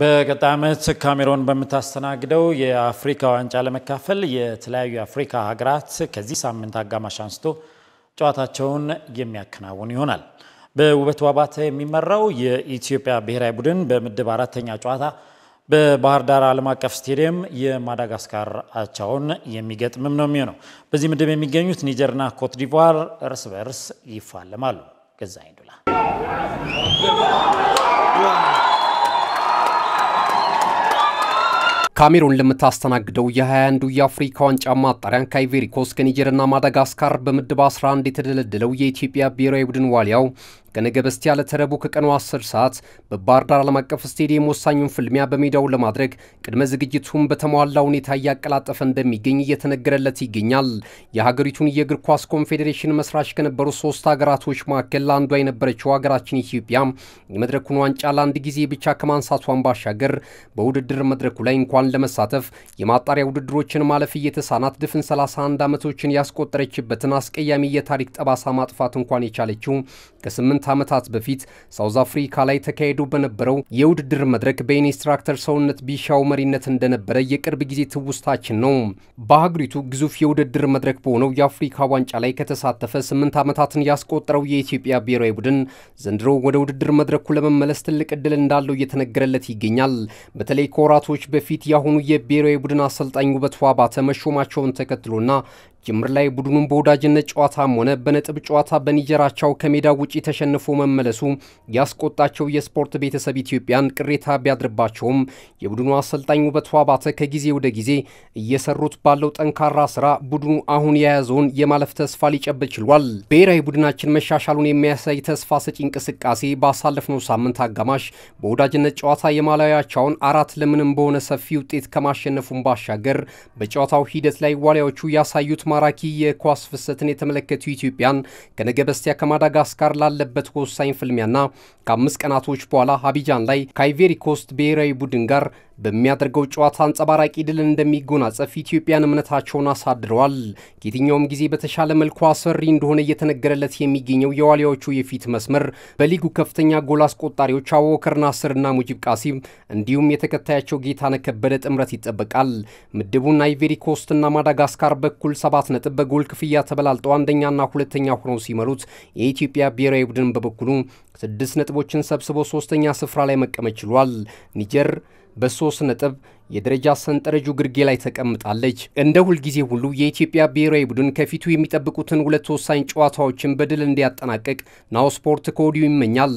በቀጣይ ዓመት ካሜሮን በምታስተናግደው የአፍሪካ ዋንጫ ለመካፈል የተለያዩ የአፍሪካ ሀገራት ከዚህ ሳምንት አጋማሽ አንስቶ ጨዋታቸውን የሚያከናውን ይሆናል። በውበቱ አባተ የሚመራው የኢትዮጵያ ብሔራዊ ቡድን በምድብ አራተኛ ጨዋታ በባህር ዳር ዓለም አቀፍ ስቴዲየም የማዳጋስካር አቻውን የሚገጥምም ነው የሚሆነው። በዚህ ምድብ የሚገኙት ኒጀርና ኮትዲቫር እርስ በርስ ይፋለማሉ። ገዛ ይንዱላ ካሜሩን ለምታስተናግደው የ21ዱ የአፍሪካ ዋንጫ ማጣሪያን ከአይቬሪኮስ ከኒጀርና ማዳጋስካር በምድብ 11 የተደለደለው የኢትዮጵያ ብሔራዊ ቡድን ዋሊያው ከነገ በስቲያ ለተረቡ ከቀኑ 10 ሰዓት በባህር ዳር ዓለም አቀፍ ስቴዲየም ወሳኙን ፍልሚያ በሜዳው ለማድረግ ቅድመ ዝግጅቱን በተሟላ ሁኔታ እያቀላጠፈ እንደሚገኝ እየተነገረለት ይገኛል። የሀገሪቱን የእግር ኳስ ኮንፌዴሬሽን መስራች ከነበሩ ሶስት ሀገራቶች መካከል አንዷ የነበረችው ሀገራችን ኢትዮጵያ የመድረኩን ዋንጫ ለአንድ ጊዜ ብቻ ከማንሳቷን ባሻገር በውድድር መድረኩ ላይ እንኳን ለመሳተፍ የማጣሪያ ውድድሮችን ማለፍ እየተሳናት ድፍን 31 ዓመቶችን ያስቆጠረችበትን አስቀያሚ የታሪክ ጠባሳ ማጥፋት እንኳን የቻለችው ከስምንት ከሁለት ዓመታት በፊት ሳውዝ አፍሪካ ላይ ተካሂዶ በነበረው የውድድር መድረክ በኢንስትራክተር ሰውነት ቢሻው መሪነት እንደነበረ የቅርብ ጊዜ ትውስታችን ነው። በሀገሪቱ ግዙፍ የውድድር መድረክ በሆነው የአፍሪካ ዋንጫ ላይ ከተሳተፈ ስምንት ዓመታትን ያስቆጠረው የኢትዮጵያ ብሔራዊ ቡድን ዘንድሮ ወደ ውድድር መድረኩ ለመመለስ ትልቅ እድል እንዳለው እየተነገረለት ይገኛል። በተለይ ከወራቶች በፊት የአሁኑ የብሔራዊ ቡድን አሰልጣኝ ውበቱ አባተ መሾማቸውን ተከትሎና ጅምር ላይ ቡድኑን በወዳጅነት ጨዋታም ሆነ በነጥብ ጨዋታ በኒጀራቸው ከሜዳ ውጪ ተሸንፎ መመለሱ ያስቆጣቸው የስፖርት ቤተሰብ ኢትዮጵያን ቅሬታ ቢያድርባቸውም የቡድኑ አሰልጣኝ ውበቱ አባተ ከጊዜ ወደ ጊዜ እየሰሩት ባለው ጠንካራ ስራ ቡድኑ አሁን የያዘውን የማለፍ ተስፋ ሊጨብጥ ችሏል። ብሔራዊ ቡድናችን መሻሻሉን የሚያሳይ ተስፋ ሰጪ እንቅስቃሴ ባሳለፍነው ሳምንት አጋማሽ በወዳጅነት ጨዋታ የማላያቸውን አራት ለምንም በሆነ ሰፊ ውጤት ከማሸነፉን ባሻገር በጨዋታው ሂደት ላይ ዋሊያዎቹ ያሳዩት ማራኪ የኳስ ፍሰትን የተመለከቱ ኢትዮጵያን ከነገ በስቲያ ከማዳጋስካር ላለበት ወሳኝ ፍልሚያና ከአምስት ቀናቶች በኋላ አቢጃን ላይ ከአይቬሪ ኮስት ብሔራዊ ቡድን ጋር በሚያደርገው ጨዋታ አንጸባራቂ ድልን እንደሚጎናጸፍ ኢትዮጵያን እምነታቸውን አሳድረዋል። ከየትኛውም ጊዜ በተሻለ መልኩ አሰሪ እንደሆነ እየተነገረለት የሚገኘው የዋሊያዎቹ የፊት መስመር በሊጉ ከፍተኛ ጎል አስቆጣሪዎች አወከር ናስርና ሙጂብ ቃሲም እንዲሁም የተከታያቸው ጌታነህ ከበደ ጥምረት ይጠበቃል። ምድቡን አይቬሪ ኮስትና ማዳጋስካር በኩል ሰባት ነጥብ በጎል ክፍያ ተበላልጠው አንደኛና ሁለተኛ ሆነው ሲመሩት የኢትዮጵያ ብሔራዊ ቡድን በበኩሉ ስድስት ነጥቦችን ሰብስቦ ሶስተኛ ስፍራ ላይ መቀመጥ ችሏል። ኒጀር በሶስት ነጥብ የደረጃ ሰንጠረጁ ግርጌ ላይ ተቀምጣለች። እንደ ሁልጊዜ ሁሉ የኢትዮጵያ ብሔራዊ ቡድን ከፊቱ የሚጠብቁትን ሁለት ወሳኝ ጨዋታዎችን በድል እንዲያጠናቅቅ ናሁ ስፖርት ከወዲሁ ይመኛል።